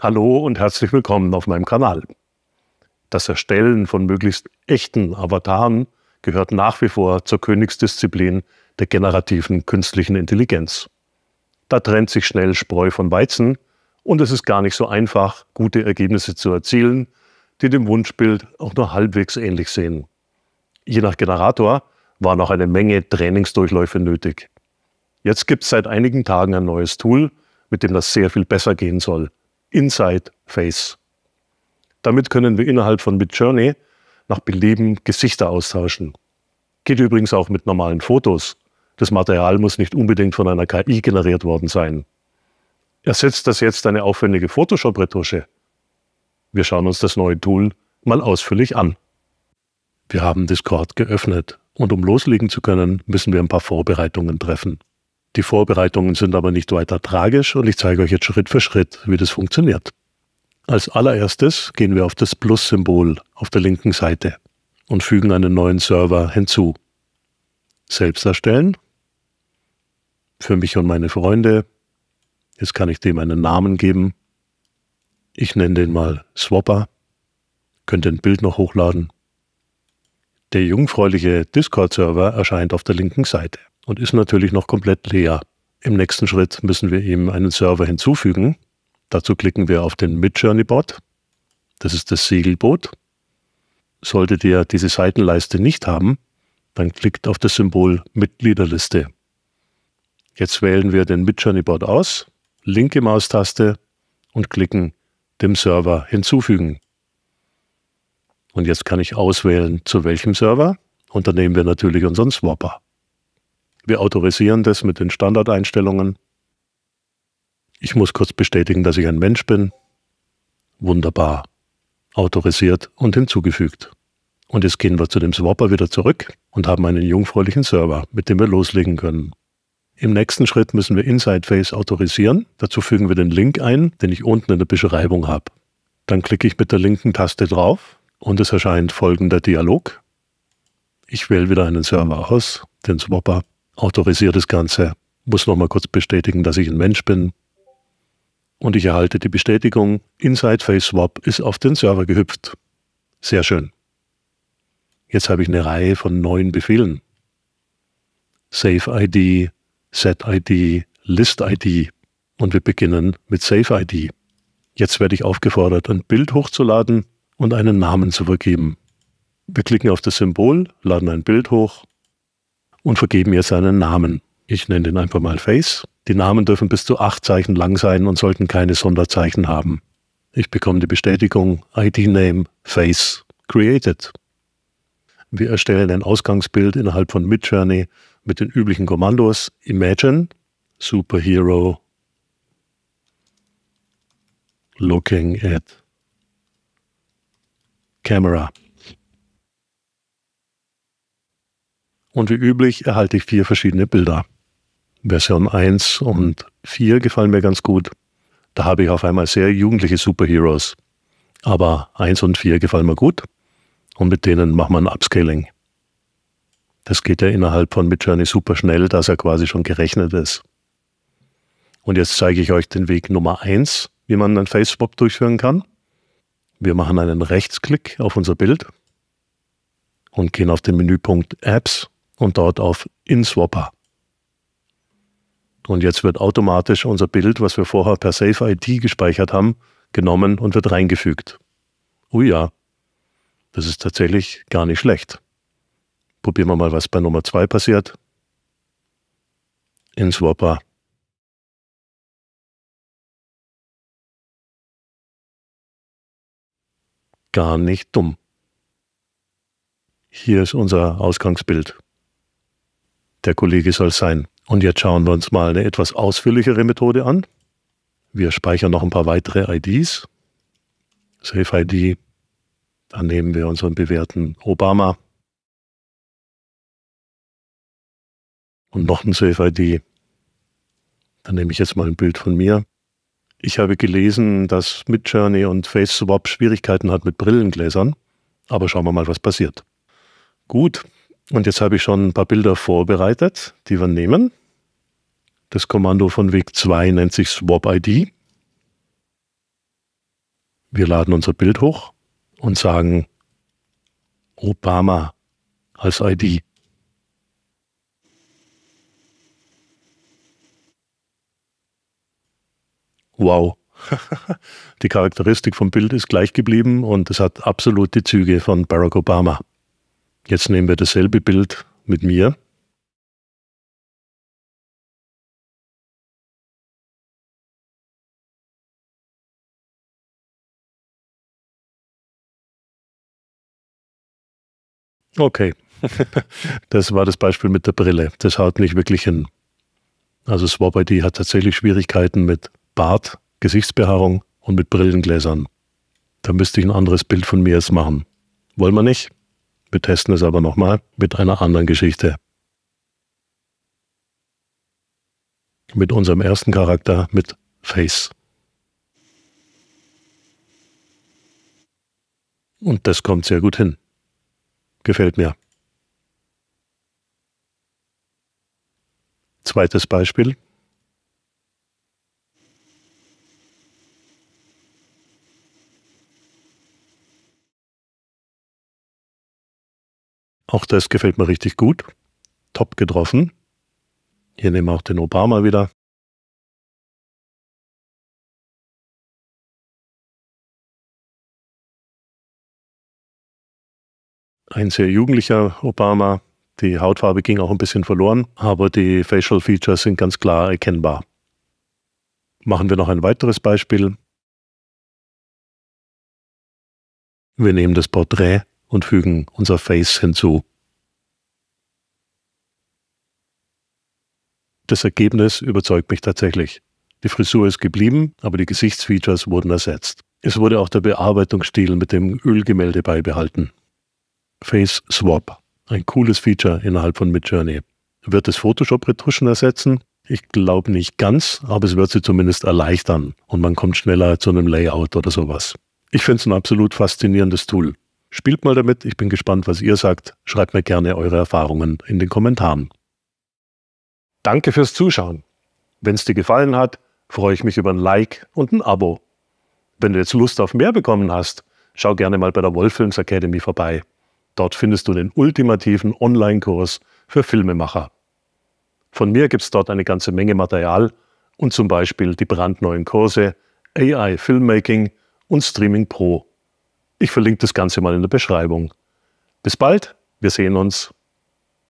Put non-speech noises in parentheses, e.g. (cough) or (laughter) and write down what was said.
Hallo und herzlich willkommen auf meinem Kanal. Das Erstellen von möglichst echten Avataren gehört nach wie vor zur Königsdisziplin der generativen künstlichen Intelligenz. Da trennt sich schnell Spreu von Weizen und es ist gar nicht so einfach, gute Ergebnisse zu erzielen, die dem Wunschbild auch nur halbwegs ähnlich sehen. Je nach Generator war noch eine Menge Trainingsdurchläufe nötig. Jetzt gibt es seit einigen Tagen ein neues Tool, mit dem das sehr viel besser gehen soll. Inside Face. Damit können wir innerhalb von Midjourney nach Belieben Gesichter austauschen. Geht übrigens auch mit normalen Fotos. Das Material muss nicht unbedingt von einer KI generiert worden sein. Ersetzt das jetzt eine aufwendige Photoshop-Retusche? Wir schauen uns das neue Tool mal ausführlich an. Wir haben Discord geöffnet und um loslegen zu können, müssen wir ein paar Vorbereitungen treffen. Die Vorbereitungen sind aber nicht weiter tragisch und ich zeige euch jetzt Schritt für Schritt, wie das funktioniert. Als allererstes gehen wir auf das Plus-Symbol auf der linken Seite und fügen einen neuen Server hinzu. Selbst erstellen, für mich und meine Freunde. Jetzt kann ich dem einen Namen geben. Ich nenne den mal Swapper. Könnt ihr ein Bild noch hochladen. Der jungfräuliche Discord-Server erscheint auf der linken Seite und ist natürlich noch komplett leer. Im nächsten Schritt müssen wir ihm einen Server hinzufügen. Dazu klicken wir auf den Midjourney Bot. Das ist das Segelboot. Solltet ihr diese Seitenleiste nicht haben, dann klickt auf das Symbol Mitgliederliste. Jetzt wählen wir den Midjourney Bot aus, linke Maustaste und klicken dem Server hinzufügen. Und jetzt kann ich auswählen, zu welchem Server. Und dann nehmen wir natürlich unseren Swapper. Wir autorisieren das mit den Standardeinstellungen. Ich muss kurz bestätigen, dass ich ein Mensch bin. Wunderbar. Autorisiert und hinzugefügt. Und jetzt gehen wir zu dem Swapper wieder zurück und haben einen jungfräulichen Server, mit dem wir loslegen können. Im nächsten Schritt müssen wir InsideFace autorisieren. Dazu fügen wir den Link ein, den ich unten in der Beschreibung habe. Dann klicke ich mit der linken Taste drauf und es erscheint folgender Dialog. Ich wähle wieder einen Server aus, den Swapper, autorisiere das Ganze, muss nochmal kurz bestätigen, dass ich ein Mensch bin. Und ich erhalte die Bestätigung, Inside Face Swap ist auf den Server gehüpft. Sehr schön. Jetzt habe ich eine Reihe von neuen Befehlen. Save ID, Set ID, List ID. Und wir beginnen mit Save ID. Jetzt werde ich aufgefordert, ein Bild hochzuladen und einen Namen zu vergeben. Wir klicken auf das Symbol, laden ein Bild hoch und vergeben ihr seinen Namen. Ich nenne den einfach mal Face. Die Namen dürfen bis zu acht Zeichen lang sein und sollten keine Sonderzeichen haben. Ich bekomme die Bestätigung ID-Name Face Created. Wir erstellen ein Ausgangsbild innerhalb von Midjourney mit den üblichen Kommandos Imagine, Superhero, Looking at Camera. Und wie üblich erhalte ich vier verschiedene Bilder. Version 1 und 4 gefallen mir ganz gut. Da habe ich auf einmal sehr jugendliche Superheroes. Aber 1 und 4 gefallen mir gut und mit denen machen wir ein Upscaling. Das geht ja innerhalb von Midjourney super schnell, dass er quasi schon gerechnet ist. Und jetzt zeige ich euch den Weg Nummer 1, wie man einen face durchführen kann. Wir machen einen Rechtsklick auf unser Bild und gehen auf den Menüpunkt Apps und dort auf InSwapper. Und jetzt wird automatisch unser Bild, was wir vorher per Safe ID gespeichert haben, genommen und wird reingefügt. Oh ja, das ist tatsächlich gar nicht schlecht. Probieren wir mal, was bei Nummer 2 passiert. InSwapper. Gar nicht dumm. Hier ist unser Ausgangsbild der Kollege soll sein. Und jetzt schauen wir uns mal eine etwas ausführlichere Methode an. Wir speichern noch ein paar weitere IDs. Safe ID. Dann nehmen wir unseren bewährten Obama. Und noch ein Safe ID. Dann nehme ich jetzt mal ein Bild von mir. Ich habe gelesen, dass Midjourney und FaceSwap Schwierigkeiten hat mit Brillengläsern. Aber schauen wir mal, was passiert. Gut, und jetzt habe ich schon ein paar Bilder vorbereitet, die wir nehmen. Das Kommando von Weg 2 nennt sich Swap ID. Wir laden unser Bild hoch und sagen Obama als ID. Wow. (laughs) die Charakteristik vom Bild ist gleich geblieben und es hat absolut die Züge von Barack Obama. Jetzt nehmen wir dasselbe Bild mit mir. Okay, (laughs) das war das Beispiel mit der Brille. Das haut nicht wirklich hin. Also Swap hat tatsächlich Schwierigkeiten mit Bart, Gesichtsbehaarung und mit Brillengläsern. Da müsste ich ein anderes Bild von mir jetzt machen. Wollen wir nicht? Wir testen es aber nochmal mit einer anderen Geschichte. Mit unserem ersten Charakter, mit Face. Und das kommt sehr gut hin. Gefällt mir. Zweites Beispiel, Auch das gefällt mir richtig gut. Top getroffen. Hier nehmen wir auch den Obama wieder. Ein sehr jugendlicher Obama. Die Hautfarbe ging auch ein bisschen verloren, aber die Facial Features sind ganz klar erkennbar. Machen wir noch ein weiteres Beispiel. Wir nehmen das Porträt und fügen unser Face hinzu. Das Ergebnis überzeugt mich tatsächlich. Die Frisur ist geblieben, aber die Gesichtsfeatures wurden ersetzt. Es wurde auch der Bearbeitungsstil mit dem Ölgemälde beibehalten. Face Swap, ein cooles Feature innerhalb von Midjourney. Wird es Photoshop-Retuschen ersetzen? Ich glaube nicht ganz, aber es wird sie zumindest erleichtern und man kommt schneller zu einem Layout oder sowas. Ich finde es ein absolut faszinierendes Tool. Spielt mal damit. Ich bin gespannt, was ihr sagt. Schreibt mir gerne eure Erfahrungen in den Kommentaren. Danke fürs Zuschauen. Wenn es dir gefallen hat, freue ich mich über ein Like und ein Abo. Wenn du jetzt Lust auf mehr bekommen hast, schau gerne mal bei der Wollfilms Academy vorbei. Dort findest du den ultimativen Online-Kurs für Filmemacher. Von mir gibt es dort eine ganze Menge Material und zum Beispiel die brandneuen Kurse AI Filmmaking und Streaming Pro. Ich verlinke das Ganze mal in der Beschreibung. Bis bald, wir sehen uns.